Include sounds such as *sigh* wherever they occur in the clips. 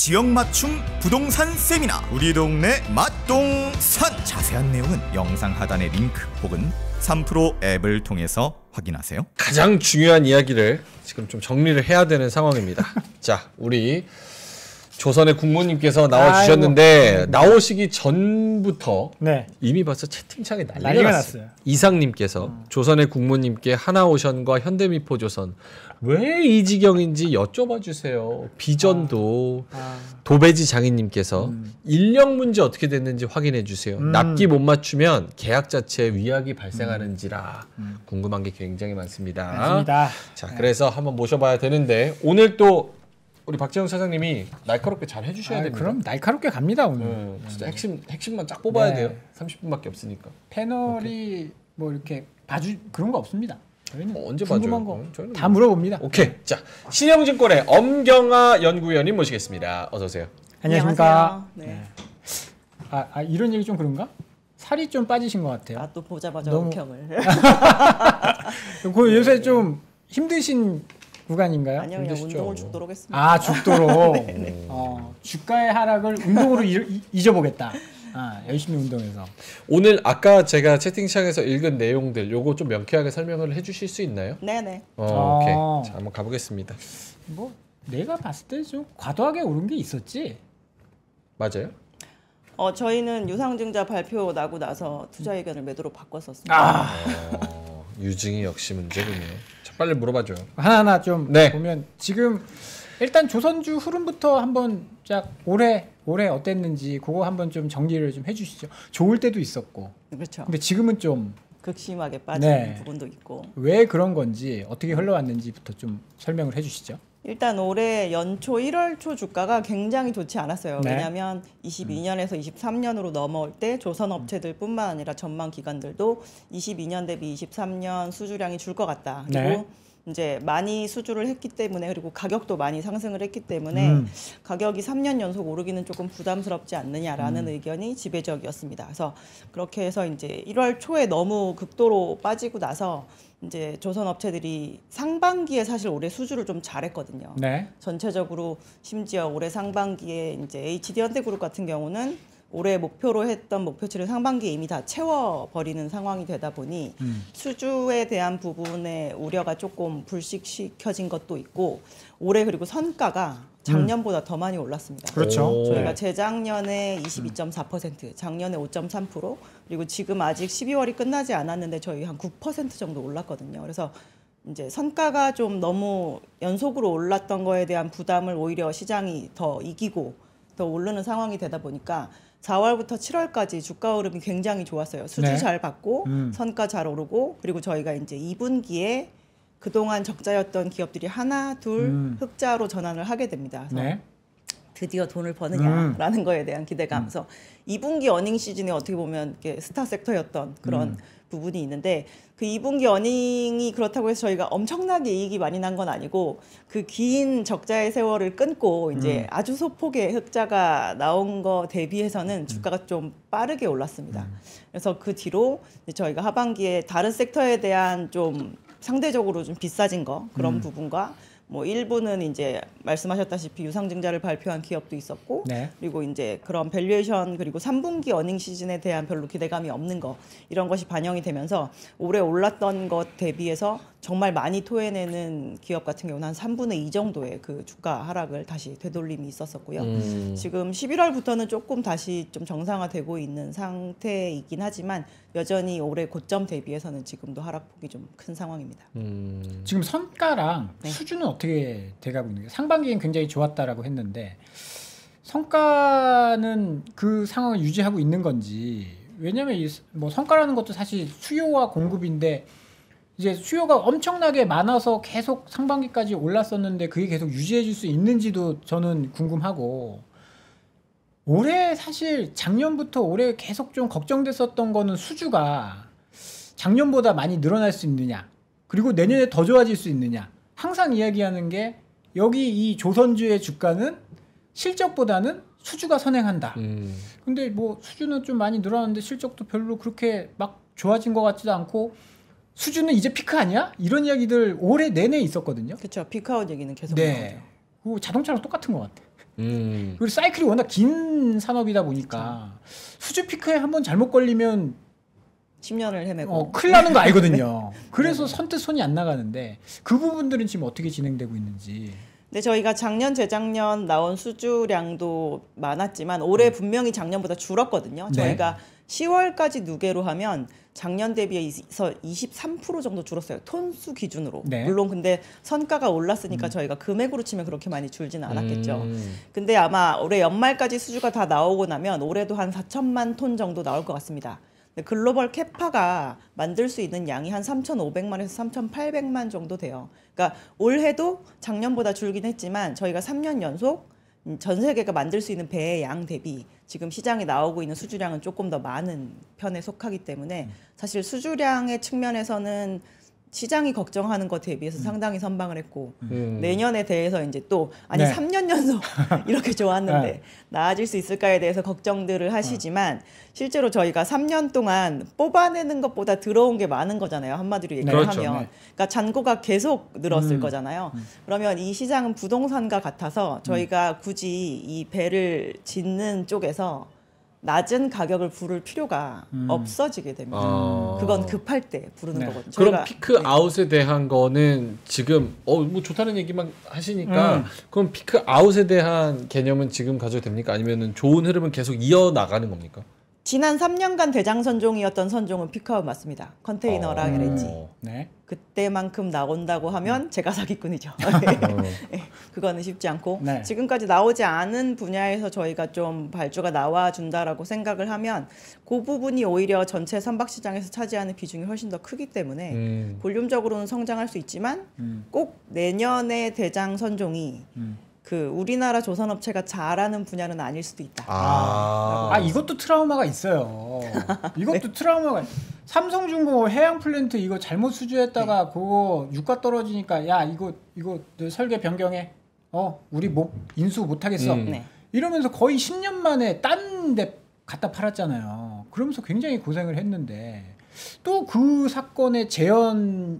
지역 맞춤 부동산 세미나 우리 동네 맛동산 자세한 내용은 영상 하단의 링크 혹은 3프로 앱을 통해서 확인하세요. 가장 중요한 이야기를 지금 좀 정리를 해야 되는 상황입니다. *laughs* 자, 우리 조선의 국모님께서 나와 주셨는데 나오시기 전부터 네. 이미 벌써 채팅창에 난리가, 난리가 났어요. 났어요. 이상님께서 음. 조선의 국모님께 하나오션과 현대미포 조선 왜 이 지경인지 여쭤봐 주세요. 비전도 아. 아. 도배지 장인님께서 음. 인력 문제 어떻게 됐는지 확인해 주세요. 음. 납기 못 맞추면 계약 자체에 위약이 발생하는지라 음. 음. 궁금한 게 굉장히 많습니다. 맞습니다. 자, 그래서 네. 한번 모셔봐야 되는데 오늘 또 우리 박재훈 사장님이 날카롭게 잘 해주셔야 아, 됩니다. 그럼 날카롭게 갑니다 오늘. 음, 진짜 핵심 핵심만 쫙 뽑아야 네. 돼요. 30분밖에 없으니까. 패널이 오케이. 뭐 이렇게 봐주 그런 거 없습니다. 저희는 어, 언제 궁금한 봐요거다 뭐. 물어봅니다. 오케이 네. 자 신영증권의 엄경아 연구위원님 모시겠습니다. 어서 오세요. 안녕하십니까. 네. 네. 아, 아, 이런 얘기 좀 그런가? 살이 좀 빠지신 것 같아요. 아 또 보자마자 너무... 경을. *laughs* 그 요새 좀 힘드신 무관인가요? 아니요, 운동을 죽도록 했습니다. 아, 죽도록. *laughs* 네. 어, 주가의 하락을 운동으로 잊어보겠다. 아, 열심히 운동해서. 오늘 아까 제가 채팅창에서 읽은 내용들 요거 좀 명쾌하게 설명을 해주실 수 있나요? 네네. 어, 아. 오케이. 자, 한번 가보겠습니다. 뭐 내가 봤을 때 좀 과도하게 오른 게 있었지. 맞아요? 어 저희는 유상증자 발표 나고 나서 투자 의견을 매도로 바꿨었습니다. 아. 어. 유증이 역시 문제군요. 자, 빨리 물어봐줘요. 하나하나 좀 네. 보면 지금 일단 조선주 흐름부터 한번 쫙 올해 올해 어땠는지 그거 한번 좀 정리를 좀 해주시죠. 좋을 때도 있었고. 그렇죠. 근데 지금은 좀 극심하게 빠진 네. 부분도 있고. 왜 그런 건지 어떻게 흘러왔는지부터 좀 설명을 해주시죠. 일단 올해 연초 1월 초 주가가 굉장히 좋지 않았어요. 네. 왜냐하면 22년에서 23년으로 넘어올 때 조선 업체들뿐만 아니라 전망 기관들도 22년 대비 23년 수주량이 줄 것 같다. 그리고 네. 이제 많이 수주를 했기 때문에 그리고 가격도 많이 상승을 했기 때문에 음. 가격이 3년 연속 오르기는 조금 부담스럽지 않느냐라는 음. 의견이 지배적이었습니다. 그래서 그렇게 해서 이제 1월 초에 너무 극도로 빠지고 나서 이제 조선 업체들이 상반기에 사실 올해 수주를 좀 잘했거든요. 네. 전체적으로 심지어 올해 상반기에 이제 HD 현대그룹 같은 경우는 올해 목표로 했던 목표치를 상반기에 이미 다 채워버리는 상황이 되다 보니 음. 수주에 대한 부분의 우려가 조금 불식시켜진 것도 있고 올해 그리고 선가가 작년보다 더 많이 올랐습니다. 그렇죠. 저희가 네. 재작년에 22.4%, 음. 작년에 5.3% 그리고 지금 아직 12월이 끝나지 않았는데 저희 한 9% 정도 올랐거든요. 그래서 이제 선가가 좀 너무 연속으로 올랐던 거에 대한 부담을 오히려 시장이 더 이기고 더 오르는 상황이 되다 보니까 4월부터 7월까지 주가 흐름이 굉장히 좋았어요. 수주 네. 잘 받고 음. 선가 잘 오르고 그리고 저희가 이제 2분기에 그동안 적자였던 기업들이 하나, 둘 음. 흑자로 전환을 하게 됩니다. 그래서 네. 드디어 돈을 버느냐라는 음. 거에 대한 기대감. 음. 그래서 2분기 어닝 시즌에 어떻게 보면 이렇게 스타 섹터였던 그런 음. 부분이 있는데 그 2분기 어닝이 그렇다고 해서 저희가 엄청나게 이익이 많이 난 건 아니고 그 긴 적자의 세월을 끊고 이제 음. 아주 소폭의 흑자가 나온 거 대비해서는 음. 주가가 좀 빠르게 올랐습니다. 음. 그래서 그 뒤로 저희가 하반기에 다른 섹터에 대한 좀 상대적으로 좀 비싸진 거 그런 음. 부분과 뭐 일부는 이제 말씀하셨다시피 유상증자를 발표한 기업도 있었고 네. 그리고 이제 그런 밸류에이션 그리고 3분기 어닝 시즌에 대한 별로 기대감이 없는 거 이런 것이 반영이 되면서 올해 올랐던 것 대비해서 정말 많이 토해내는 기업 같은 경우는 한 3분의 2 정도의 그 주가 하락을 다시 되돌림이 있었었고요. 음. 지금 11월부터는 조금 다시 좀 정상화되고 있는 상태이긴 하지만 여전히 올해 고점 대비해서는 지금도 하락폭이 좀 큰 상황입니다. 음. 지금 선가랑 네. 수준은 어떻게 돼가고 있는 게 상반기엔 굉장히 좋았다라고 했는데 성과는 그 상황을 유지하고 있는 건지 왜냐하면 뭐 성과라는 것도 사실 수요와 공급인데 음. 이제 수요가 엄청나게 많아서 계속 상반기까지 올랐었는데 그게 계속 유지해질 수 있는지도 저는 궁금하고 올해 사실 작년부터 올해 계속 좀 걱정됐었던 거는 수주가 작년보다 많이 늘어날 수 있느냐 그리고 내년에 더 좋아질 수 있느냐 항상 이야기하는 게 여기 이 조선주의 주가는 실적보다는 수주가 선행한다. 음. 근데 뭐 수주는 좀 많이 늘어났는데 실적도 별로 그렇게 막 좋아진 것 같지도 않고 수준은 이제 피크 아니야? 이런 이야기들 올해 내내 있었거든요. 그렇죠. 피크아웃 얘기는 계속 네. 나오죠. 그 자동차랑 똑같은 것 같아. 음. 그리고 사이클이 워낙 긴 산업이다 보니까 그쵸. 수주 피크에 한 번 잘못 걸리면 10년을 헤매고 어, 큰일 나는 거 알거든요. *laughs* 네. 그래서 네. 선뜻 손이 안 나가는데 그 부분들은 지금 어떻게 진행되고 있는지. 네, 저희가 작년 재작년 나온 수주량도 많았지만 올해 음. 분명히 작년보다 줄었거든요. 네. 저희가 네. 10월까지 누계로 하면 작년 대비해서 23% 정도 줄었어요. 톤수 기준으로. 네. 물론 근데 선가가 올랐으니까 음. 저희가 금액으로 치면 그렇게 많이 줄지는 않았겠죠. 음. 근데 아마 올해 연말까지 수주가 다 나오고 나면 올해도 한 4천만 톤 정도 나올 것 같습니다. 글로벌 캐파가 만들 수 있는 양이 한 3,500만에서 3,800만 정도 돼요. 그러니까 올해도 작년보다 줄긴 했지만 저희가 3년 연속 음, 전 세계가 만들 수 있는 배의 양 대비 지금 시장에 나오고 있는 수주량은 조금 더 많은 편에 속하기 때문에 음. 사실 수주량의 측면에서는 시장이 걱정하는 것 대비해서 음. 상당히 선방을 했고 음. 내년에 대해서 이제 또 아니 네. 3년 연속 *laughs* 이렇게 좋았는데 네. 나아질 수 있을까에 대해서 걱정들을 하시지만 네. 실제로 저희가 3년 동안 뽑아내는 것보다 들어온 게 많은 거잖아요 한마디로 얘기를 네. 그렇죠. 하면 네. 그러니까 잔고가 계속 늘었을 음. 거잖아요 음. 그러면 이 시장은 부동산과 같아서 저희가 음. 굳이 이 배를 짓는 쪽에서 낮은 가격을 부를 필요가 음. 없어지게 됩니다. 아. 그건 급할 때 부르는 네. 거거든요. 그럼 피크 네. 아웃에 대한 거는 지금 어 뭐 좋다는 얘기만 하시니까 음. 그럼 피크 아웃에 대한 개념은 지금 가져도 됩니까? 아니면은 좋은 흐름은 계속 이어 나가는 겁니까? 지난 3년간 대장 선종이었던 선종은 피카우 맞습니다. 컨테이너랑 어... LNG. 음. 네. 그때만큼 나온다고 하면 음. 제가 사기꾼이죠. *laughs* 어. *laughs* 네. 그거는 쉽지 않고 네. 지금까지 나오지 않은 분야에서 저희가 좀 발주가 나와준다라고 생각을 하면 그 부분이 오히려 전체 선박 시장에서 차지하는 비중이 훨씬 더 크기 때문에 음. 볼륨적으로는 성장할 수 있지만 음. 꼭 내년에 대장 선종이 음. 그 우리나라 조선업체가 잘하는 분야는 아닐 수도 있다. 아, 아, 아 이것도 트라우마가 있어요. *laughs* 이것도 네. 트라우마가 삼성중공 해양 플랜트 이거 잘못 수주했다가 네. 그거 유가 떨어지니까 야 이거 이거 설계 변경해. 어 우리 못 인수 못하겠어. 음. 네. 이러면서 거의 10년 만에 딴 데 갖다 팔았잖아요. 그러면서 굉장히 고생을 했는데 또 그 사건의 재현이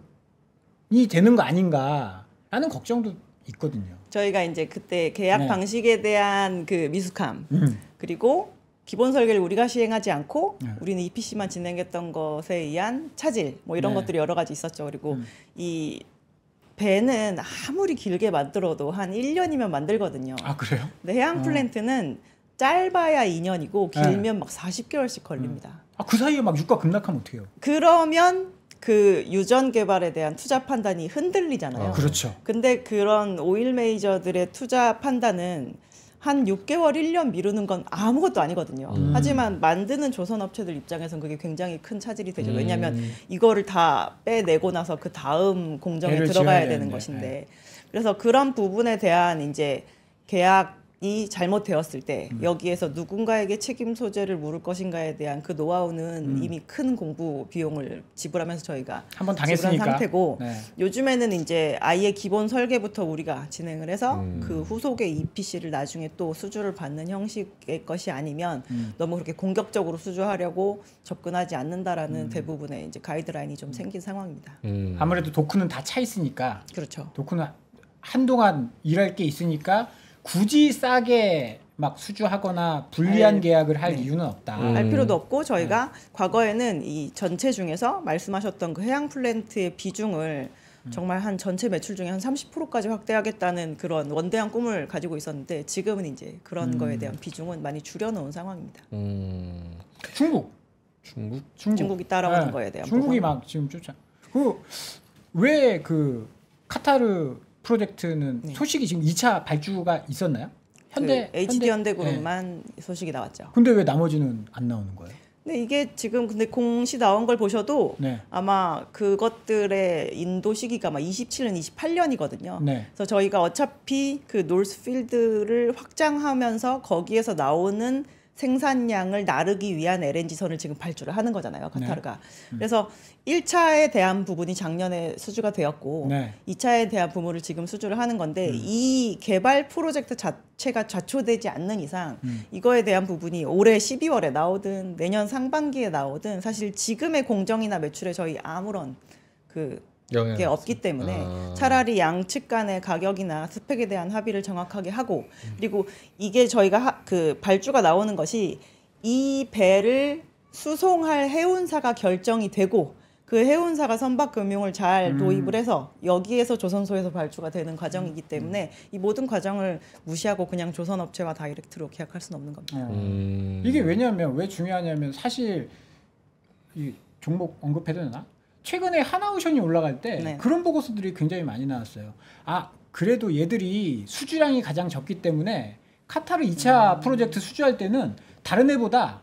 되는 거 아닌가라는 걱정도 있거든요. 저희가 이제 그때 계약 네. 방식에 대한 그 미숙함 음. 그리고 기본 설계를 우리가 시행하지 않고 네. 우리는 EPC만 진행했던 것에 의한 차질 뭐 이런 네. 것들이 여러 가지 있었죠. 그리고 음. 이 배는 아무리 길게 만들어도 한 1년이면 만들거든요. 아, 그래요? 근데 해양 어. 플랜트는 어. 짧아야 2년이고 길면 막 40개월씩 걸립니다. 음. 아, 그 사이에 막 유가 급락하면 어떡해요? 그러면 그 유전 개발에 대한 투자 판단이 흔들리잖아요. 아, 그렇죠. 근데 그런 오일 메이저들의 투자 판단은 한 6개월, 1년 미루는 건 아무것도 아니거든요. 음. 하지만 만드는 조선 업체들 입장에서는 그게 굉장히 큰 차질이 되죠. 음. 왜냐하면 이거를 다 빼내고 나서 그 다음 공정에 들어가야 되는 것인데. 네. 그래서 그런 부분에 대한 이제 계약 이 잘못되었을 때 음. 여기에서 누군가에게 책임 소재를 물을 것인가에 대한 그 노하우는 음. 이미 큰 공부 비용을 지불하면서 저희가 한 번 당했으니까 상태고 네. 요즘에는 이제 아이의 기본 설계부터 우리가 진행을 해서 음. 그 후속의 EPC를 나중에 또 수주를 받는 형식의 것이 아니면 음. 너무 그렇게 공격적으로 수주하려고 접근하지 않는다라는 음. 대부분의 이제 가이드라인이 좀 음. 생긴 상황입니다. 아무래도 도크는 다 차 있으니까 그렇죠. 도크는 한동안 일할 게 있으니까 굳이 싸게 막 수주하거나 불리한 알, 네. 계약을 할 네. 이유는 없다. 음. 알 필요도 없고 저희가 네. 과거에는 이 전체 중에서 말씀하셨던 그 해양 플랜트의 비중을 음. 정말 한 전체 매출 중에 한 30%까지 확대하겠다는 그런 원대한 꿈을 가지고 있었는데 지금은 이제 그런 음. 거에 대한 비중은 많이 줄여놓은 상황입니다. 음. 중국. 중국. 중국. 이 따라오는 네. 거에 대한 중국이 부분. 막 지금 쫓아. 그왜그 그 카타르 프로젝트는 네. 소식이 지금 2차 발주가 있었나요? 현대 그 HD 현대 그룹만 네. 소식이 나왔죠. 근데 왜 나머지는 안 나오는 거예요? 근 이게 지금 근데 공시 나온 걸 보셔도 네. 아마 그것들의 인도 시기가 막 27년, 28년이거든요. 네. 그래서 저희가 어차피 그 노스필드를 확장하면서 거기에서 나오는 생산량을 나르기 위한 LNG선을 지금 발주를 하는 거잖아요. 네. 카타르가. 네. 음. 그래서 1차에 대한 부분이 작년에 수주가 되었고 네. 2차에 대한 부분을 지금 수주를 하는 건데 음. 이 개발 프로젝트 자체가 좌초되지 않는 이상 음. 이거에 대한 부분이 올해 12월에 나오든 내년 상반기에 나오든 사실 지금의 공정이나 매출에 저희 아무런 그게 없기 때문에 아. 차라리 양측 간의 가격이나 스펙에 대한 합의를 정확하게 하고 그리고 이게 저희가 하, 그 발주가 나오는 것이 이 배를 수송할 해운사가 결정이 되고 그 해운사가 선박 금융을 잘 음. 도입을 해서 여기에서 조선소에서 발주가 되는 과정이기 음. 때문에 이 모든 과정을 무시하고 그냥 조선업체와 다이렉트로 계약할 수는 없는 겁니다. 음. 이게 왜냐하면 왜 중요하냐면 사실 이 종목 언급해도 되나? 최근에 하나우션이 올라갈 때 네. 그런 보고서들이 굉장히 많이 나왔어요. 아 그래도 얘들이 수주량이 가장 적기 때문에 카타르 2차 음. 프로젝트 수주할 때는 다른 애보다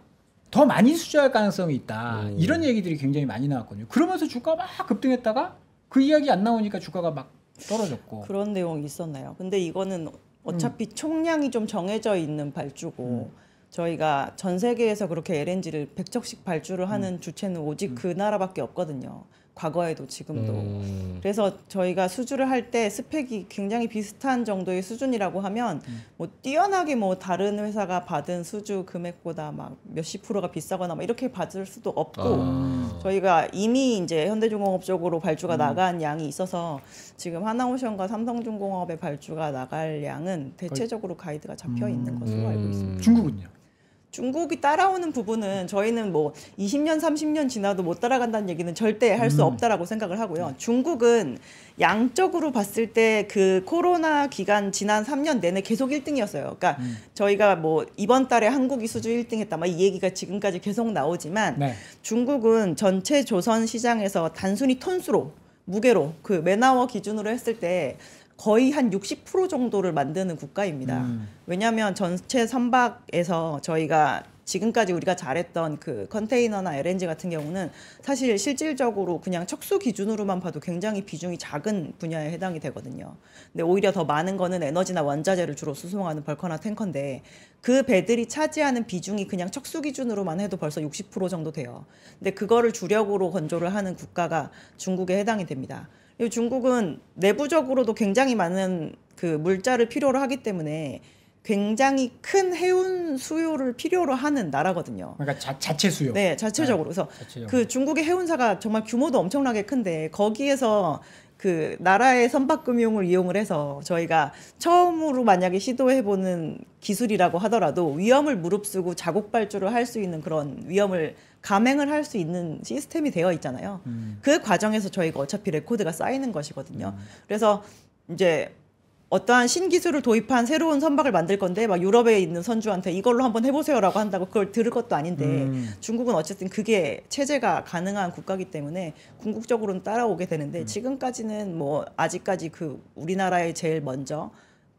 더 많이 수주할 가능성이 있다. 음. 이런 얘기들이 굉장히 많이 나왔거든요. 그러면서 주가 막 급등했다가 그 이야기 안 나오니까 주가가 막 떨어졌고 그런 내용이 있었나요? 근데 이거는 어차피 음. 총량이 좀 정해져 있는 발주고. 음. 저희가 전 세계에서 그렇게 LNG를 100척씩 발주를 하는 음. 주체는 오직 음. 그 나라밖에 없거든요. 과거에도 지금도. 음. 그래서 저희가 수주를 할 때 스펙이 굉장히 비슷한 정도의 수준이라고 하면 음. 뭐 뛰어나게 뭐 다른 회사가 받은 수주 금액보다 막 몇십 프로가 비싸거나 막 이렇게 받을 수도 없고 아. 저희가 이미 이제 현대중공업 쪽으로 발주가 음. 나간 양이 있어서 지금 하나오션과 삼성중공업의 발주가 나갈 양은 대체적으로 가이드가 잡혀 있는 음. 것으로 알고 있습니다. 중국은요? 중국이 따라오는 부분은 저희는 뭐 20년, 30년 지나도 못 따라간다는 얘기는 절대 할수 음. 없다라고 생각을 하고요. 중국은 양적으로 봤을 때 그 코로나 기간 지난 3년 내내 계속 1등이었어요. 그러니까 음. 저희가 뭐 이번 달에 한국이 수주 1등 했다 막 이 얘기가 지금까지 계속 나오지만 네. 중국은 전체 조선 시장에서 단순히 톤수로 무게로 그매아워 기준으로 했을 때 거의 한 60% 정도를 만드는 국가입니다. 음. 왜냐하면 전체 선박에서 저희가 지금까지 우리가 잘했던 그 컨테이너나 LNG 같은 경우는 사실 실질적으로 그냥 척수 기준으로만 봐도 굉장히 비중이 작은 분야에 해당이 되거든요. 근데 오히려 더 많은 거는 에너지나 원자재를 주로 수송하는 벌커나 탱커인데 그 배들이 차지하는 비중이 그냥 척수 기준으로만 해도 벌써 60% 정도 돼요. 근데 그거를 주력으로 건조를 하는 국가가 중국에 해당이 됩니다. 중국은 내부적으로도 굉장히 많은 그 물자를 필요로 하기 때문에 굉장히 큰 해운 수요를 필요로 하는 나라거든요. 그러니까 자, 자체 수요. 네, 자체적으로. 네, 그래서 자체적으로. 그 중국의 해운사가 정말 규모도 엄청나게 큰데 거기에서 그 나라의 선박금융을 이용을 해서 저희가 처음으로 만약에 시도해보는 기술이라고 하더라도 위험을 무릅쓰고 자국발주를 할 수 있는 그런 위험을 감행을 할 수 있는 시스템이 되어 있잖아요. 음. 그 과정에서 저희가 어차피 레코드가 쌓이는 것이거든요. 음. 그래서 이제 어떠한 신기술을 도입한 새로운 선박을 만들 건데 막 유럽에 있는 선주한테 이걸로 한번 해보세요라고 한다고 그걸 들을 것도 아닌데 음. 중국은 어쨌든 그게 체제가 가능한 국가이기 때문에 궁극적으로는 따라오게 되는데 음. 지금까지는 뭐 아직까지 그 우리나라에 제일 먼저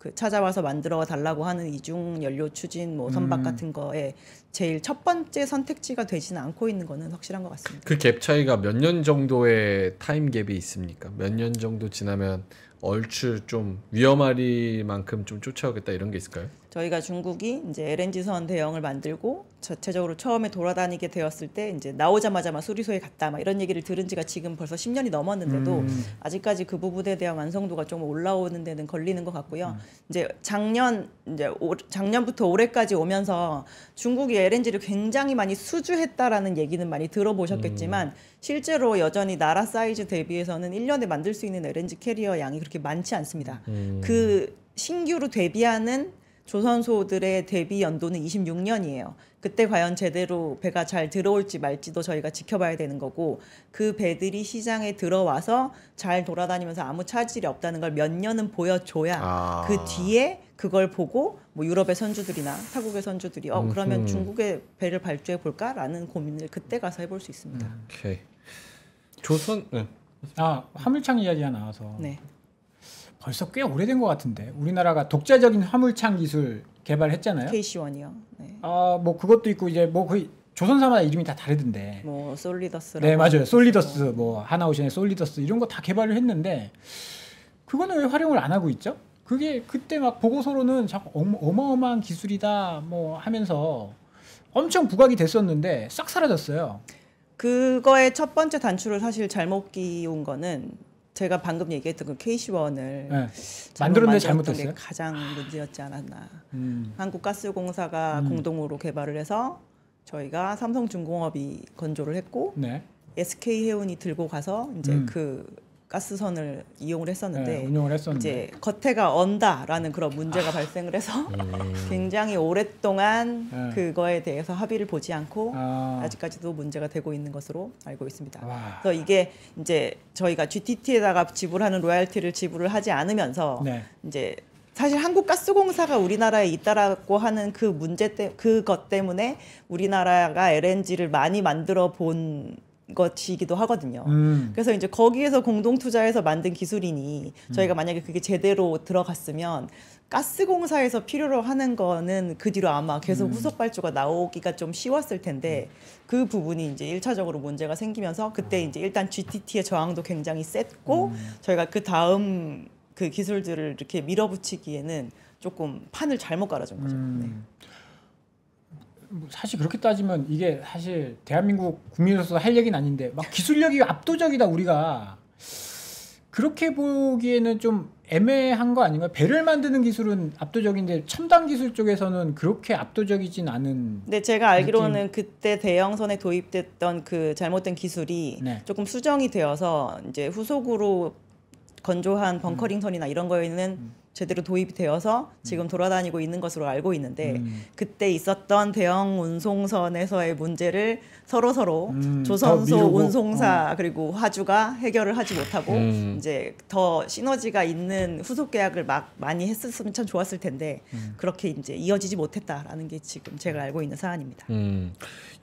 그 찾아와서 만들어 달라고 하는 이중 연료 추진 뭐 선박 음. 같은 거에 제일 첫 번째 선택지가 되지는 않고 있는 거는 확실한 것 같습니다. 그 갭 차이가 몇 년 정도의 타임 갭이 있습니까? 몇 년 정도 지나면 얼추 좀 위험할 만큼 좀 쫓아오겠다 이런 게 있을까요? 저희가 중국이 이제 LNG선 대형을 만들고 자체적으로 처음에 돌아다니게 되었을 때 이제 나오자마자만 수리소에 갔다 막 이런 얘기를 들은 지가 지금 벌써 10년이 넘었는데도 음. 아직까지 그 부분에 대한 완성도가 좀 올라오는 데는 걸리는 것 같고요. 음. 이제 작년 이제 올, 작년부터 올해까지 오면서 중국이 LNG를 굉장히 많이 수주했다라는 얘기는 많이 들어보셨겠지만 음. 실제로 여전히 나라 사이즈 대비해서는 1년에 만들 수 있는 LNG 캐리어 양이 그렇게 많지 않습니다. 음. 그 신규로 대비하는 조선소들의 대비 연도는 26년이에요. 그때 과연 제대로 배가 잘 들어올지 말지도 저희가 지켜봐야 되는 거고 그 배들이 시장에 들어와서 잘 돌아다니면서 아무 차질이 없다는 걸 몇 년은 보여줘야 아. 그 뒤에 그걸 보고 뭐 유럽의 선주들이나 타국의 선주들이 어 그러면 음 중국의 배를 발주해 볼까라는 고민을 그때 가서 해볼 수 있습니다. 음, 오케이. 조선 네. 아 화물창 이야기가 나와서 네. 벌써 꽤 오래된 것 같은데 우리나라가 독자적인 화물창 기술 개발했잖아요. KC원이요. 네. 아뭐 그것도 있고 이제 뭐 거의 조선사마다 이름이 다 다르던데. 뭐 솔리더스. 네 맞아요. 솔리더스 뭐 하나오션의 솔리더스 이런 거 다 개발을 했는데 그거는 왜 활용을 안 하고 있죠? 그게 그때 막 보고서로는 자꾸 어마어마한 기술이다 뭐 하면서 엄청 부각이 됐었는데 싹 사라졌어요. 그거의 첫 번째 단추를 사실 잘못 끼운 거는 제가 방금 얘기했던 그 KC1을 네. 만들었는데 잘못했어요. 가장 문제였지 않았나. 음. 한국가스공사가 음. 공동으로 개발을 해서 저희가 삼성중공업이 건조를 했고 네. SK해운이 들고 가서 이제 음. 그 가스선을 이용을 했었는데 네, 운영을 했었는데 이제 겉에가 언다라는 그런 문제가 아. 발생을 해서 예. *laughs* 굉장히 오랫동안 네. 그거에 대해서 합의를 보지 않고 아. 직까지도 문제가 되고 있는 것으로 알고 있습니다. 와. 그래서 이게 이제 저희가 GTT에다가 지불하는 로얄티를 지불을 하지 않으면서 네. 이제 사실 한국가스공사가 우리나라에 있다라고 하는 그 문제 때 그것 때문에 우리나라가 LNG를 많이 만들어 본 것이기도 하거든요. 음. 그래서 이제 거기에서 공동 투자해서 만든 기술이니 음. 저희가 음. 만약에 그게 제대로 들어갔으면 가스공사에서 필요로 하는 거는 그 뒤로 아마 계속 음. 후속 발주가 나오기가 좀 쉬웠을 텐데 음. 그 부분이 이제 일차적으로 문제가 생기면서 그때 이제 일단 GTT의 저항도 굉장히 셌고 음. 저희가 그 다음 그 기술들을 이렇게 밀어붙이기에는 조금 판을 잘못 깔아준 거죠. 네. 뭐 사실 그렇게 따지면 이게 사실 대한민국 국민으로서 할 얘기는 아닌데 막 기술력이 압도적이다 우리가 그렇게 보기에는 좀 애매한 거 아닌가요? 배를 만드는 기술은 압도적인데 첨단 기술 쪽에서는 그렇게 압도적이진 않은. 네, 제가 알기로는 느낌. 그때 대형선에 도입됐던 그 잘못된 기술이 네. 조금 수정이 되어서 이제 후속으로 건조한 벙커링 선이나 이런 거에는 음. 제대로 도입이 되어서 지금 음. 돌아다니고 있는 것으로 알고 있는데 음. 그때 있었던 대형 운송선에서의 문제를 서로 서로 음, 조선소 운송사 어. 그리고 화주가 해결을 하지 못하고 음. 이제 더 시너지가 있는 후속 계약을 막 많이 했었으면 참 좋았을 텐데 음. 그렇게 이제 이어지지 못했다라는 게 지금 제가 알고 있는 사안입니다. 음.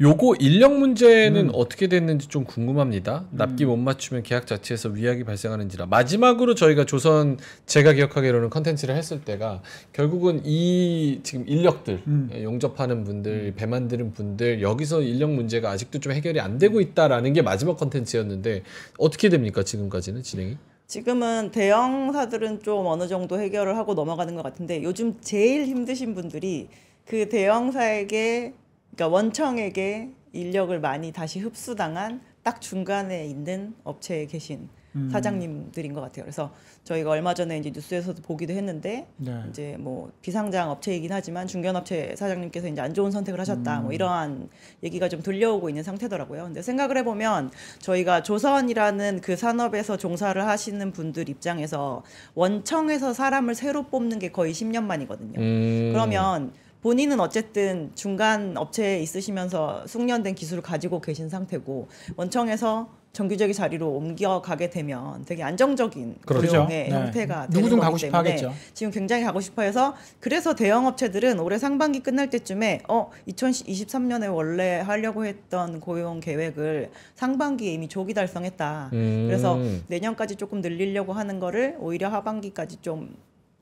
요거 인력 문제는 어떻게 됐는지 좀 궁금합니다. 납기 못 맞추면 계약 자체에서 위약이 발생하는지라 마지막으로 저희가 조선 제가 기억하기로는 컨 컨텐츠를 했을 때가 결국은 이 지금 인력들 음. 예, 용접하는 분들 배 만드는 분들 여기서 인력 문제가 아직도 좀 해결이 안 되고 있다라는 게 마지막 컨텐츠였는데 어떻게 됩니까 지금까지는 진행이? 지금은 대형사들은 좀 어느 정도 해결을 하고 넘어가는 것 같은데 요즘 제일 힘드신 분들이 그 대형사에게 그러니까 원청에게 인력을 많이 다시 흡수당한 딱 중간에 있는 업체에 계신 음. 사장님들인 것 같아요. 그래서 저희가 얼마 전에 이제 뉴스에서도 보기도 했는데 네. 이제 뭐 비상장 업체이긴 하지만 중견업체 사장님께서 이제 안 좋은 선택을 하셨다. 뭐 음. 뭐 이러한 얘기가 좀 들려오고 있는 상태더라고요. 근데 생각을 해보면 저희가 조선이라는 그 산업에서 종사를 하시는 분들 입장에서 원청에서 사람을 새로 뽑는 게 거의 10년 만이거든요. 음. 그러면 본인은 어쨌든 중간 업체에 있으시면서 숙련된 기술을 가지고 계신 상태고 원청에서 정규적인 자리로 옮겨가게 되면 되게 안정적인 그렇죠. 고용의 그렇죠. 네, 네. 형태가 되는 누구 가고 싶어 하겠죠. 지금 굉장히 가고 싶어해서 그래서 대형 업체들은 올해 상반기 끝날 때쯤에 어 2023년에 원래 하려고 했던 고용 계획을 상반기에 이미 조기 달성했다. 음. 그래서 내년까지 조금 늘리려고 하는 거를 오히려 하반기까지 좀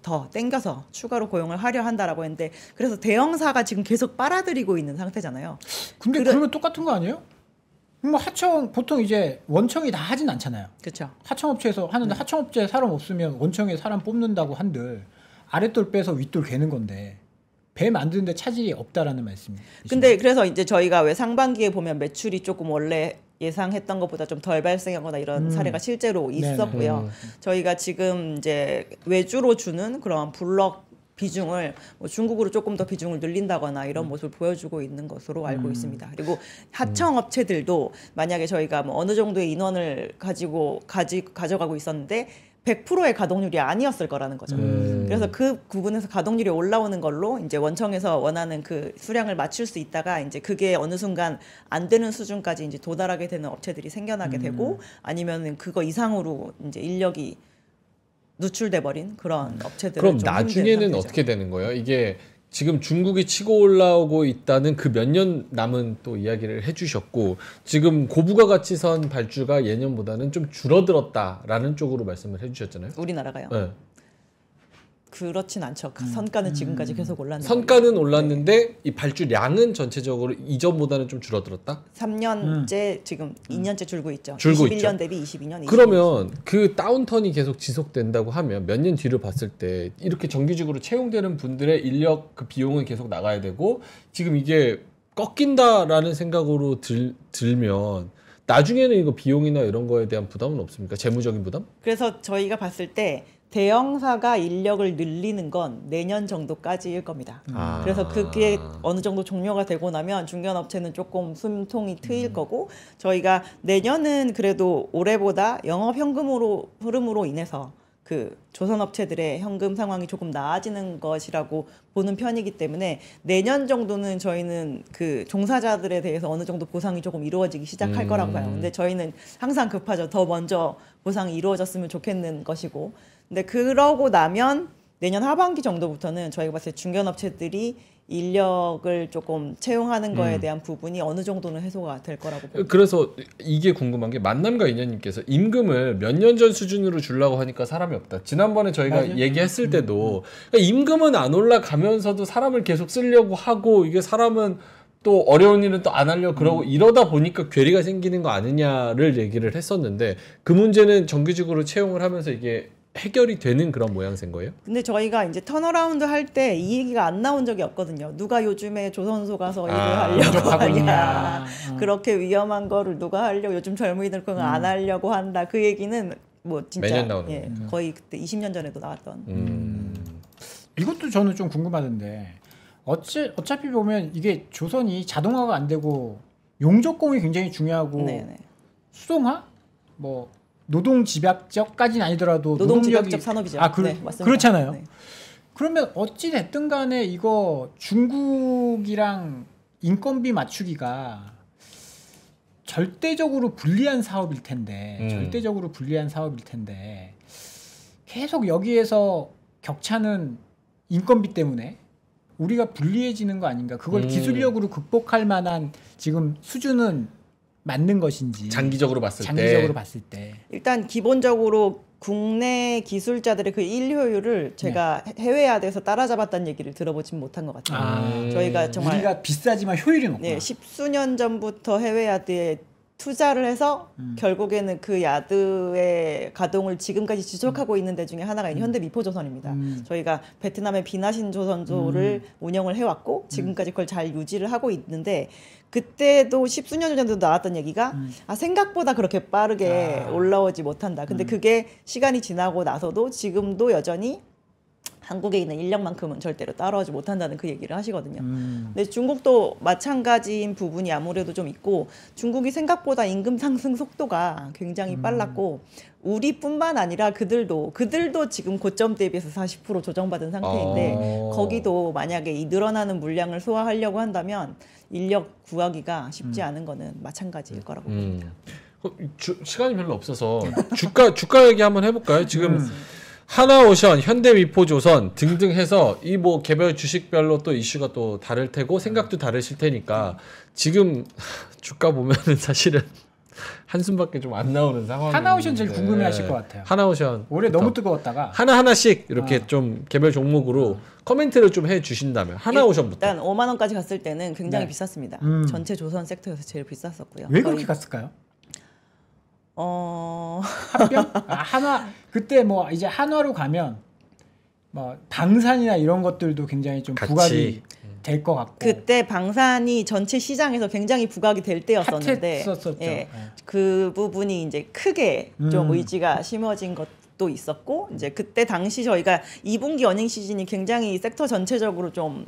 더 땡겨서 추가로 고용을 하려 한다라고 했는데 그래서 대형사가 지금 계속 빨아들이고 있는 상태잖아요. 근데 그러면 똑같은 거 아니에요? 뭐 하청 보통 이제 원청이 다 하진 않잖아요. 그렇죠. 하청업체에서 하는데 네. 하청업체 사람 없으면 원청에 사람 뽑는다고 한들 아랫돌 빼서 윗돌 개는 건데 배 만드는데 차질이 없다라는 말씀이에요 근데 그래서 이제 저희가 왜 상반기에 보면 매출이 조금 원래 예상했던 것보다 좀 덜 발생하거나 이런 음. 사례가 실제로 있었고요. 네네. 음. 저희가 지금 이제 외주로 주는 그런 블럭 비중을 뭐 중국으로 조금 더 비중을 늘린다거나 이런 음. 모습을 보여주고 있는 것으로 알고 음. 있습니다. 그리고 음. 하청 업체들도 만약에 저희가 뭐 어느 정도의 인원을 가지고 가지 가져가고 있었는데 100%의 가동률이 아니었을 거라는 거죠. 음. 그래서 그 부분에서 가동률이 올라오는 걸로 이제 원청에서 원하는 그 수량을 맞출 수 있다가 이제 그게 어느 순간 안 되는 수준까지 이제 도달하게 되는 업체들이 생겨나게 음. 되고 아니면은 그거 이상으로 이제 인력이 누출돼 버린 그런 음. 업체들. 그럼 나중에는 어떻게 되는 거예요? 이게 지금 중국이 치고 올라오고 있다는 그 몇 년 남은 또 이야기를 해주셨고 지금 고부가 가치선 발주가 예년보다는 좀 줄어들었다라는 쪽으로 말씀을 해주셨잖아요. 우리나라가요. 네. 그렇진 않죠. 그 선가는 음. 지금까지 계속 올랐는데. 선가는 올랐는데 네. 이 발주량은 전체적으로 이전보다는 좀 줄어들었다. 3년째 음. 지금 2년째 음. 줄고 있죠. 줄고 21년 있죠. 대비 22년. 그러면 그 다운턴이 계속 지속된다고 하면 몇 년 뒤를 봤을 때 이렇게 정규직으로 채용되는 분들의 인력 그 비용은 계속 나가야 되고 지금 이게 꺾인다라는 생각으로 들, 들면 나중에는 이거 비용이나 이런 거에 대한 부담은 없습니까? 재무적인 부담? 그래서 저희가 봤을 때 대형사가 인력을 늘리는 건 내년 정도까지일 겁니다. 음. 아. 그래서 그게 어느 정도 종료가 되고 나면 중견업체는 조금 숨통이 트일 음. 거고 저희가 내년은 그래도 올해보다 영업 현금으로 흐름으로 인해서 그 조선업체들의 현금 상황이 조금 나아지는 것이라고 보는 편이기 때문에 내년 정도는 저희는 그 종사자들에 대해서 어느 정도 보상이 조금 이루어지기 시작할 음. 거라고 봐요. 근데 저희는 항상 급하죠. 더 먼저 보상이 이루어졌으면 좋겠는 것이고 근데 그러고 나면 내년 하반기 정도부터는 저희가 봤을 때 중견업체들이 인력을 조금 채용하는 거에 음. 대한 음. 부분이 어느 정도는 해소가 될 거라고 봅니다. 그래서 이게 궁금한 게 만남과 인연님께서 임금을 몇 년 전 수준으로 주려고 하니까 사람이 없다. 지난번에 저희가 맞아요. 얘기했을 음, 때도 음. 그러니까 임금은 안 올라가면서도 사람을 계속 쓰려고 하고 이게 사람은 또 어려운 일은 또 안 하려 고 그러고 음. 이러다 보니까 괴리가 생기는 거 아니냐를 얘기를 했었는데 그 문제는 정규직으로 채용을 하면서 이게 해결이 되는 그런 모양새인 거예요? 근데 저희가 이제 턴어라운드 할 때 이 얘기가 안 나온 적이 없거든요. 누가 요즘에 조선소 가서 아, 일을 하려고 하냐. 아. 그렇게 위험한 거를 누가 하려고 요즘 젊은이들 그건 음. 안 하려고 한다. 그 얘기는 뭐 진짜 매년 나오는 예, 거의 그때 20년 전에도 나왔던. 음. 음. 이것도 저는 좀 궁금하던데 어찌, 어차피 보면 이게 조선이 자동화가 안 되고 용접공이 굉장히 중요하고 네네. 네. 수동화 뭐 노동 집약적까지는 아니더라도 노동 노동력이... 산업이죠. 아, 그, 네, 맞습니다. 그렇잖아요. 네. 그러면 어찌 됐든 간에 이거 중국이랑 인건비 맞추기가 절대적으로 불리한 사업일 텐데 음. 절대적으로 불리한 사업일 텐데 계속 여기에서 격차는 인건비 때문에 우리가 불리해지는 거 아닌가 그걸 음. 기술력으로 극복할 만한 지금 수준은 맞는 것인지 장기적으로 봤을 장기적으로 때. 봤을 때 일단 기본적으로 국내 기술자들의 그 일효율을 네. 제가 네. 해외 에대해서 따라잡았다는 얘기를 들어보진 못한 것 같아요. 아, 저희가 네. 정말 우리가 비싸지만 효율이 높고 네, 십수년 전부터 해외 아대에 투자를 해서 음. 결국에는 그 야드의 가동을 지금까지 지속하고 음. 있는 데 중에 하나가 음. 현대 미포조선입니다. 음. 저희가 베트남의 비나신 조선조를 음. 운영을 해왔고 음. 지금까지 그걸 잘 유지를 하고 있는데 그때도 십수년 전에도 나왔던 얘기가 아 생각보다 그렇게 빠르게 아. 올라오지 못한다. 근데 그게 시간이 지나고 나서도 지금도 여전히 한국에 있는 인력만큼은 절대로 따라오지 못한다는 그 얘기를 하시거든요. 음. 근데 중국도 마찬가지인 부분이 아무래도 좀 있고 중국이 생각보다 임금 상승 속도가 굉장히 음. 빨랐고 우리뿐만 아니라 그들도 그들도 지금 고점 대비해서 40% 조정받은 상태인데 아. 거기도 만약에 이 늘어나는 물량을 소화하려고 한다면 인력 구하기가 쉽지 음. 않은 거는 마찬가지일 거라고 음. 봅니다. 주, 시간이 별로 없어서 주가 주가 얘기 한번 해볼까요? 지금 음. 하나오션, 현대위포조선 등등 해서 이 뭐 개별 주식별로 또 이슈가 또 다를 테고 생각도 다르실 테니까 지금 *laughs* 주가 보면은 사실은 한숨밖에 좀 안 나오는 상황. 하나오션 제일 궁금해하실 것 같아요. 하나오션 올해 너무 뜨거웠다가 하나 하나씩 이렇게 어. 좀 개별 종목으로 코멘트를 좀 해주신다면 하나오션부터. 일단 5만 원까지 갔을 때는 굉장히 네. 비쌌습니다. 음. 전체 조선 섹터에서 제일 비쌌었고요. 왜 그렇게 갔을까요? 어. 합병? *laughs* 아, 한화 그때 뭐 이제 한화로 가면 뭐 방산이나 이런 것들도 굉장히 좀 같이. 부각이 음. 될것 같고 그때 방산이 전체 시장에서 굉장히 부각이 될 때였었는데 예, 네. 그 부분이 이제 크게 좀 음. 의지가 심어진 것또 있었고 이제 그때 당시 저희가 2분기 어닝 시즌이 굉장히 섹터 전체적으로 좀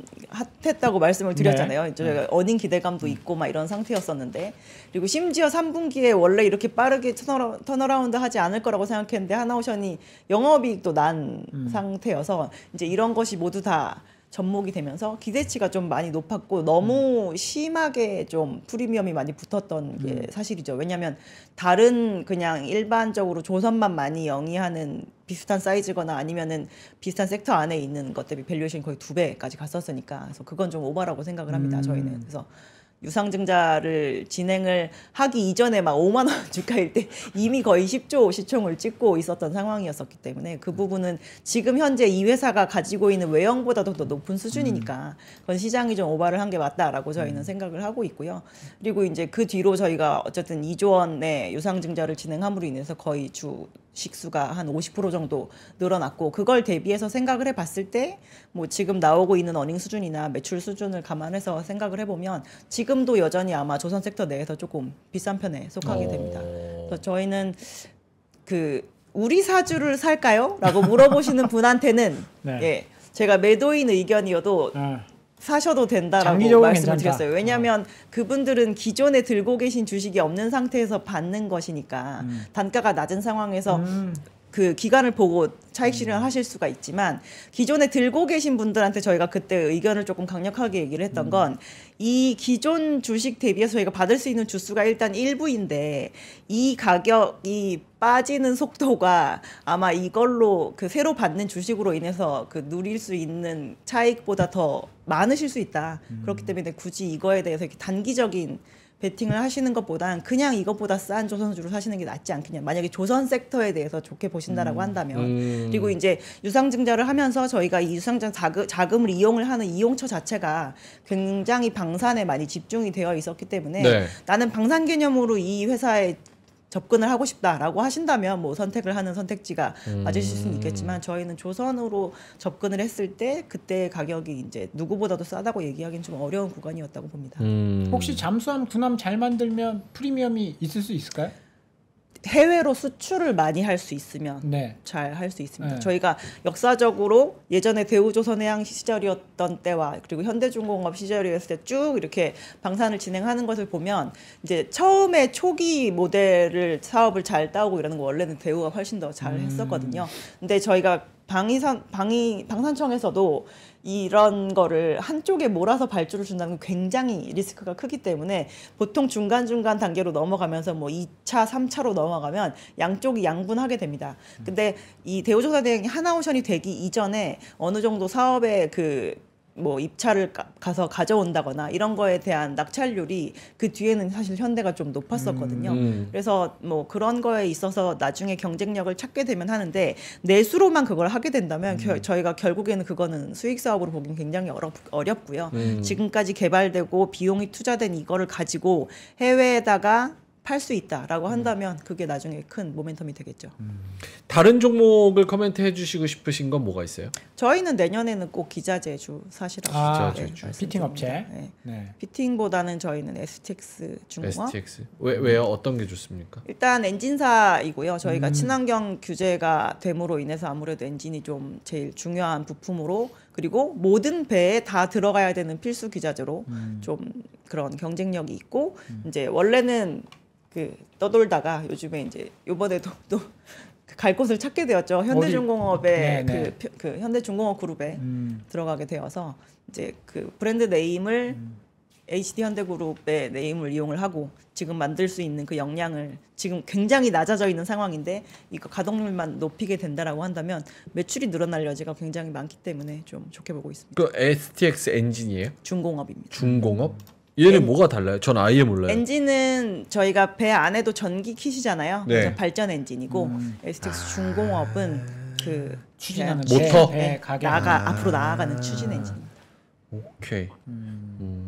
핫했다고 말씀을 네. 드렸잖아요. 네. 저희 어닝 기대감도 있고 막 이런 상태였었는데 그리고 심지어 3분기에 원래 이렇게 빠르게 터너, 터너라운드 하지 않을 거라고 생각했는데 하나오션이 영업이익도 난 음. 상태여서 이제 이런 것이 모두 다 접목이 되면서 기대치가 좀 많이 높았고 너무 음. 심하게 좀 프리미엄이 많이 붙었던 게 음. 사실이죠. 왜냐하면 다른 그냥 일반적으로 조선만 많이 영위하는 비슷한 사이즈거나 아니면은 비슷한 섹터 안에 있는 것들이 밸류에이션 거의 두 배까지 갔었으니까 그래서 그건 좀 오버라고 생각을 합니다. 음. 저희는 그래서 유상증자를 진행을 하기 이전에 막 5만 원 주가일 때 이미 거의 10조 시총을 찍고 있었던 상황이었었기 때문에 그 음. 부분은 지금 현재 이 회사가 가지고 있는 외형보다도 더 높은 수준이니까 음. 그건 시장이 좀 오바를 한 게 맞다라고 저희는 음. 생각을 하고 있고요. 그리고 이제 그 뒤로 저희가 어쨌든 2조 원의 유상증자를 진행함으로 인해서 거의 주 식수가 한 50% 정도 늘어났고 그걸 대비해서 생각을 해봤을 때 뭐 지금 나오고 있는 어닝 수준이나 매출 수준을 감안해서 생각을 해보면 지금 지금도 여전히 아마 조선 섹터 내에서 조금 비싼 편에 속하게 됩니다. 어. 그래서 저희는 그 우리 사주를 살까요? 라고 물어보시는 분한테는 *laughs* 네. 예, 제가 매도인 의견이어도 네. 사셔도 된다라고 말씀을 드렸어요. 왜냐하면 어. 그분들은 기존에 들고 계신 주식이 없는 상태에서 받는 것이니까 음. 단가가 낮은 상황에서 음. 그 기간을 보고 차익 실현을 음. 하실 수가 있지만 기존에 들고 계신 분들한테 저희가 그때 의견을 조금 강력하게 얘기를 했던 음. 건이 기존 주식 대비해서 저희가 받을 수 있는 주수가 일단 일부인데 이 가격이 빠지는 속도가 아마 이걸로 그 새로 받는 주식으로 인해서 그 누릴 수 있는 차익보다 더 많으실 수 있다. 그렇기 음. 때문에 굳이 이거에 대해서 이렇게 단기적인 베팅을 하시는 것보단 그냥 이것보다 싼 조선주를 사시는 게 낫지 않겠냐. 만약에 조선 섹터에 대해서 좋게 보신다라고 음. 한다면. 음. 그리고 이제 유상증자를 하면서 저희가 이 유상증 자금, 자금을 이용을 하는 이용처 자체가 굉장히 방산에 많이 집중이 되어 있었기 때문에 네. 나는 방산 개념으로 이 회사에 접근을 하고 싶다라고 하신다면 뭐 선택을 하는 선택지가 음. 맞으실 수는 있겠지만 저희는 조선으로 접근을 했을 때 그때 가격이 이제 누구보다도 싸다고 얘기하기는 좀 어려운 구간이었다고 봅니다. 음. 혹시 잠수함 군함 잘 만들면 프리미엄이 있을 수 있을까요? 해외로 수출을 많이 할 수 있으면 네. 잘할 수 있습니다. 네. 저희가 역사적으로 예전에 대우조선해양 시절이었던 때와 그리고 현대중공업 시절이었을 때 쭉 이렇게 방산을 진행하는 것을 보면 이제 처음에 초기 모델을 사업을 잘 따오고 이러는 거 원래는 대우가 훨씬 더잘 음. 했었거든요. 음. 근데 저희가 방위산 방위 방산청에서도 이런 거를 한쪽에 몰아서 발주를 준다는 건 굉장히 리스크가 크기 때문에 보통 중간중간 단계로 넘어가면서 뭐 2차, 3차로 넘어가면 양쪽이 양분하게 됩니다. 근데 이 대우조사 대행이 하나오션이 되기 이전에 어느 정도 사업의 그뭐 입찰을 가서 가져온다거나 이런 거에 대한 낙찰률이 그 뒤에는 사실 현대가 좀 높았었거든요. 음, 음. 그래서 뭐 그런 거에 있어서 나중에 경쟁력을 찾게 되면 하는데 내수로만 그걸 하게 된다면 음. 겨, 저희가 결국에는 그거는 수익 사업으로 보기는 굉장히 어렵, 어렵고요. 음. 지금까지 개발되고 비용이 투자된 이거를 가지고 해외에다가 팔수 있다라고 음. 한다면 그게 나중에 큰 모멘텀이 되겠죠. 음. 다른 종목을 커멘트해 주시고 싶으신 건 뭐가 있어요? 저희는 내년에는 꼭 기자재주 사실하시죠. 아, 네, 네, 피팅 업체. 네. 네. 피팅보다는 저희는 STX 중공업. STX. 왜 왜요? 어떤 게 좋습니까? 일단 엔진사이고요. 저희가 음. 친환경 규제가 됨으로 인해서 아무래도 엔진이 좀 제일 중요한 부품으로 그리고 모든 배에 다 들어가야 되는 필수 기자재로 음. 좀 그런 경쟁력이 있고 음. 이제 원래는 그 떠돌다가 요즘에 이제 요번에도 *laughs* 또 갈 곳을 찾게 되었죠. 현대중공업의 네, 네. 그, 그, 현대중공업 그룹에 음. 들어가게 되어서 이제 그 브랜드 네임을 음. HD 현대그룹의 네임을 이용을 하고 지금 만들 수 있는 그 역량을 지금 굉장히 낮아져 있는 상황인데 이거 가동률만 높이게 된다라고 한다면 매출이 늘어날 여지가 굉장히 많기 때문에 좀 좋게 보고 있습니다. 그 STX 엔진이에요? 중공업입니다. 중공업? 얘는 엔... 뭐가 달라요? 전 아예 몰라요. 엔진은 저희가 배 안에도 전기 킷이잖아요. 네. 발전 엔진이고 음. STX 중공업은 아... 그 추진하는 모터 배, 네, 배, 네, 나가 아... 앞으로 나아가는 추진 엔진. 오케이. 음... 음.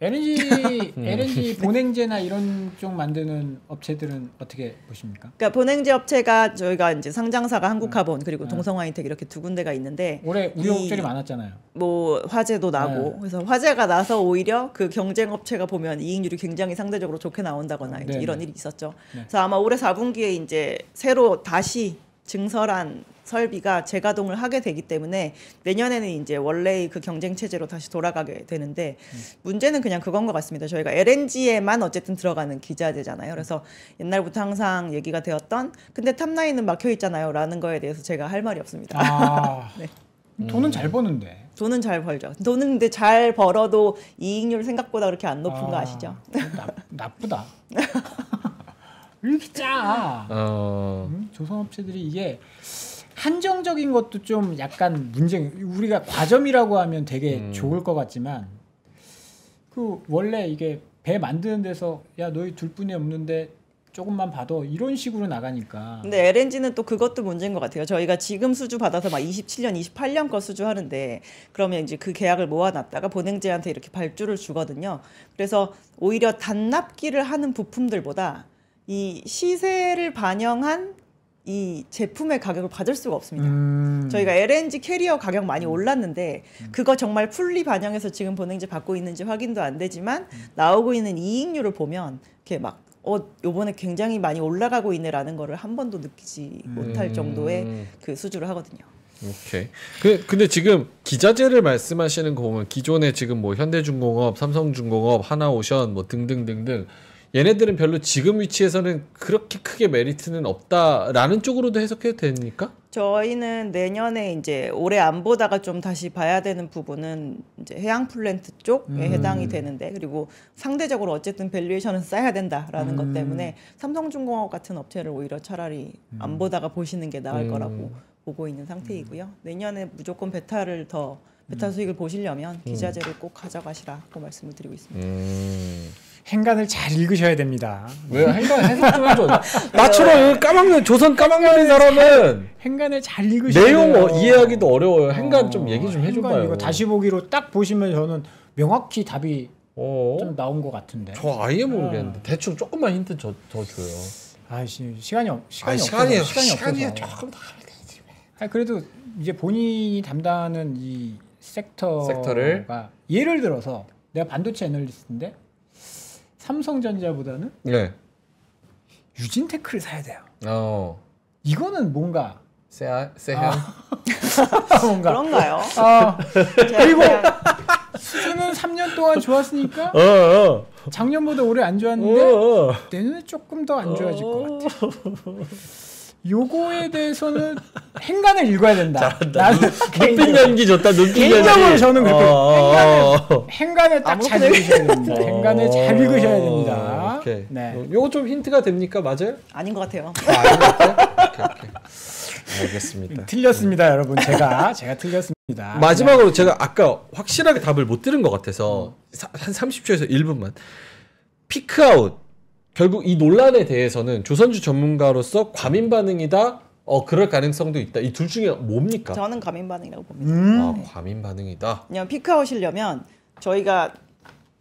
LNG LNG 보냉제나 이런 쪽 만드는 업체들은 어떻게 보십니까? 그러니까 보냉제 업체가 저희가 이제 상장사가 음. 한국카본 그리고 음. 동성화인텍 이렇게 두 군데가 있는데 올해 우여곡절이 많았잖아요. 뭐 화재도 나고 네. 그래서 화재가 나서 오히려 그 경쟁 업체가 보면 이익률이 굉장히 상대적으로 좋게 나온다거나 네, 네. 이런 일이 있었죠. 네. 그래서 아마 올해 4분기에 이제 새로 다시 증설한 설비가 재가동을 하게 되기 때문에 내년에는 이제 원래의 그 경쟁 체제로 다시 돌아가게 되는데 문제는 그냥 그건 것 같습니다. 저희가 LNG에만 어쨌든 들어가는 기자재잖아요. 그래서 옛날부터 항상 얘기가 되었던 근데 탑라인은 막혀 있잖아요라는 거에 대해서 제가 할 말이 없습니다. 아, *laughs* 네. 돈은 잘 버는데. 돈은 잘 벌죠. 돈은 근데 잘 벌어도 이익률 생각보다 그렇게 안 높은 아, 거 아시죠? 나, 나쁘다. *laughs* 이렇게 짜. 어... 음, 조선업체들이 이게 한정적인 것도 좀 약간 문제 우리가 과점이라고 하면 되게 음. 좋을 것 같지만 그 원래 이게 배 만드는 데서 야 너희 둘뿐이 없는데 조금만 봐도 이런 식으로 나가니까. 근데 LNG는 또 그것도 문제인 것 같아요. 저희가 지금 수주 받아서 막 27년, 28년 거 수주하는데 그러면 이제 그 계약을 모아놨다가 보냉제한테 이렇게 발주를 주거든요. 그래서 오히려 단납기를 하는 부품들보다 이 시세를 반영한 이 제품의 가격을 받을 수가 없습니다. 음. 저희가 LNG 캐리어 가격 많이 음. 올랐는데 음. 그거 정말 풀리 반영해서 지금 보냉지 받고 있는지 확인도 안 되지만 음. 나오고 있는 이익률을 보면 이렇게 막 어, 요번에 굉장히 많이 올라가고 있네라는 거를 한 번도 느끼지 음. 못할 정도의 그 수주를 하거든요. 오케이. 그, 근데 지금 기자재를 말씀하시는 거 보면 기존에 지금 뭐 현대중공업, 삼성중공업, 하나오션 뭐 등등등등 얘네들은 별로 지금 위치에서는 그렇게 크게 메리트는 없다라는 쪽으로도 해석해도 됩니까? 저희는 내년에 이제 올해 안 보다가 좀 다시 봐야 되는 부분은 이제 해양 플랜트 쪽에 음. 해당이 되는데 그리고 상대적으로 어쨌든 밸류에이션은 쌓야 된다라는 음. 것 때문에 삼성중공업 같은 업체를 오히려 차라리 음. 안 보다가 보시는 게 나을 음. 거라고 보고 있는 상태이고요. 음. 내년에 무조건 베타를 더 베타 음. 수익을 보시려면 기자재를 꼭 가져가시라고 말씀을 드리고 있습니다. 행간을 잘 읽으셔야 됩니다. 왜 행간 해석 좀 해줘. 나처럼 까막눈 조선 까막눈인 사람은 행간을 잘 읽으셔야 내용 돼 어, 이해하기도 어려워요. 어, 행간 어, 좀 얘기 좀 해줘봐요. 이거 다시 보기로 딱 보시면 저는 명확히 답이 어? 좀 나온 것 같은데. 저 아예 모르겠는데 어. 대충 조금만 힌트 저, 더 줘요. 아 시간이 없 시간이 시간이 시간이, 없어서. 조금 더 하면 되지. 아 그래도 이제 본인이 담당하는 이 섹터가 섹터를 예를 들어서 내가 반도체 애널리스트인데 삼성전자보다는 네. 유진테크를 사야 돼요. 어. 이거는 뭔가 세아 세아 *laughs* 뭔가 그런가요? 아, 그리고 수준은 3년 동안 좋았으니까 어, 어. 작년보다 올해 안 좋았는데 어, 어. 내년에 조금 더 안 좋아질 것 같아. *laughs* 요거에 대해서는 행간을 읽어야 된다. 잘한다. 나는 눈빛 연기 좋다. 눈빛 연기. 개인적으로 저는 그렇게 어, 어, 행간을, 어. 딱잘 읽으셔야 됩니다. 행간을 잘 읽으셔야 됩니다. 오케이. 네. 요거 좀 힌트가 됩니까? 맞아요? 아닌 것 같아요. 아, 아닌 것 같아요? 알겠습니다. 틀렸습니다, 음. 여러분. 제가 제가 틀렸습니다. 마지막으로 네. 제가 아까 확실하게 답을 못 들은 것 같아서 음. 사, 한 30초에서 1분만 피크아웃 결국 이 논란에 대해서는 조선주 전문가로서 과민 반응이다. 어 그럴 가능성도 있다. 이 둘 중에 뭡니까? 저는 과민 반응이라고 봅니다. 음. 아, 과민 반응이다. 그냥 피크아웃이려면 저희가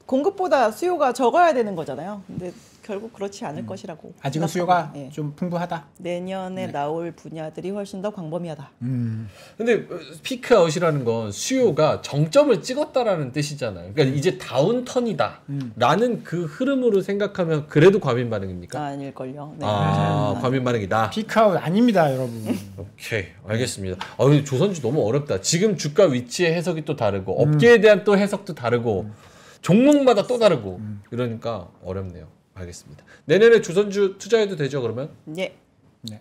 공급보다 수요가 적어야 되는 거잖아요. 근데 결국 그렇지 않을 음. 것이라고. 아직은 생각합니다. 수요가 예. 좀 풍부하다. 내년에 네. 나올 분야들이 훨씬 더 광범위하다. 음. 근데 피크아웃이라는 어, 건 수요가 정점을 찍었다라는 뜻이잖아요. 그러니까 이제 다운턴이다라는 음. 그 흐름으로 생각하면 그래도 과민 반응입니까? 아닐걸요. 네. 아, 네. 과민 반응이다. 피크아웃 아닙니다, 여러분. 오케이, 알겠습니다. 아, 근데 조선주 너무 어렵다. 지금 주가 위치의 해석이 또 다르고 음. 업계에 대한 또 해석도 다르고 음. 종목마다 또 다르고 음. 이러니까 어렵네요. 알겠습니다. 내년에 조선주 투자해도 되죠 그러면? 예. 네. 네.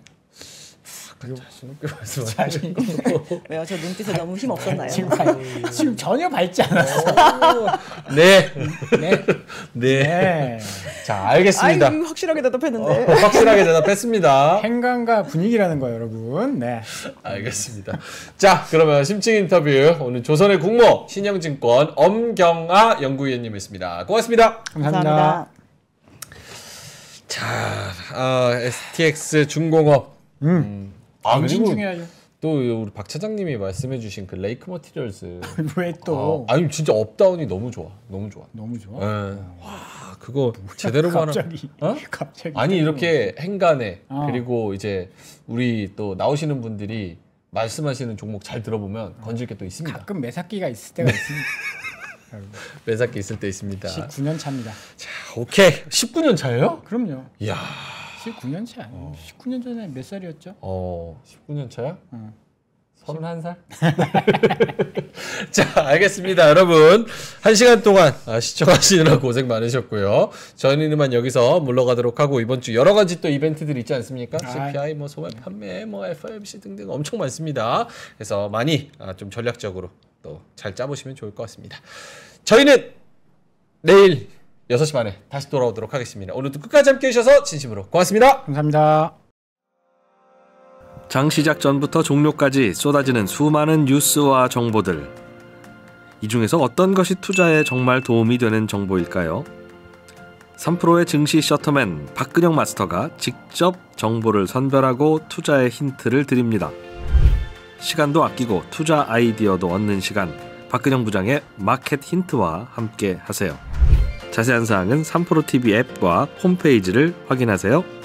자신 *laughs* 왜요? 저 눈빛에 너무 힘 없었나요? 지금, 발, 지금 전혀 밝지 않았어 네. 네. 네. 네. 자, 알겠습니다. 아유, 확실하게 대답했는데. 어, 확실하게 대답했습니다. 행간과 분위기라는 거 여러분. 네. 알겠습니다. 자, 그러면 심층 인터뷰 오늘 조선의 국모 신영증권 엄경아 연구위원님이었습니다. 고맙습니다 감사합니다. 감사합니다. 자, 아, STX 중공업. 음. 음. 아, 그 중요하죠. 또 우리 박 차장님이 말씀해주신 그 레이크 머티리얼즈 *laughs* 왜 또? 아, 아니 진짜 업다운이 너무 좋아, 너무 좋아. 너무 좋아. 예. 어. 와, 그거 제대로 말하. 갑자기. 어? 갑자기. 아니 이렇게 행간에 어. 그리고 이제 우리 또 나오시는 분들이 말씀하시는 종목 잘 들어보면 건질 게 또 있습니다. 가끔 매사기가 있을 때가 있습니다. *laughs* *laughs* 매사기 있을 때 있습니다. 19년 차입니다. 자, 오케이. 19년 차예요? 그럼요. 야 19년 차아요 어. 19년 전에 몇 살이었죠? 어, 19년 차야? 응. 어. 31살? *laughs* 자, 알겠습니다. 여러분. 한 시간 동안 아, 시청하시느라 고생 많으셨고요. 저희는 여기서 물러가도록 하고, 이번 주 여러 가지 또 이벤트들 있지 않습니까? 아. CPI, 뭐, 소매 판매, 뭐, FMC 등등 엄청 많습니다. 그래서 많이 아, 좀 전략적으로 또잘 짜보시면 좋을 것 같습니다. 저희는 내일 6시 반에 다시 돌아오도록 하겠습니다. 오늘도 끝까지 함께 해주셔서 진심으로 고맙습니다. 감사합니다. 장 시작 전부터 종료까지 쏟아지는 수많은 뉴스와 정보들. 이 중에서 어떤 것이 투자에 정말 도움이 되는 정보일까요? 3프로의 증시 셔터맨 박근영 마스터가 직접 정보를 선별하고 투자의 힌트를 드립니다. 시간도 아끼고 투자 아이디어도 얻는 시간 박근영 부장의 마켓 힌트와 함께 하세요. 자세한 사항은 3프로TV 앱과 홈페이지를 확인하세요.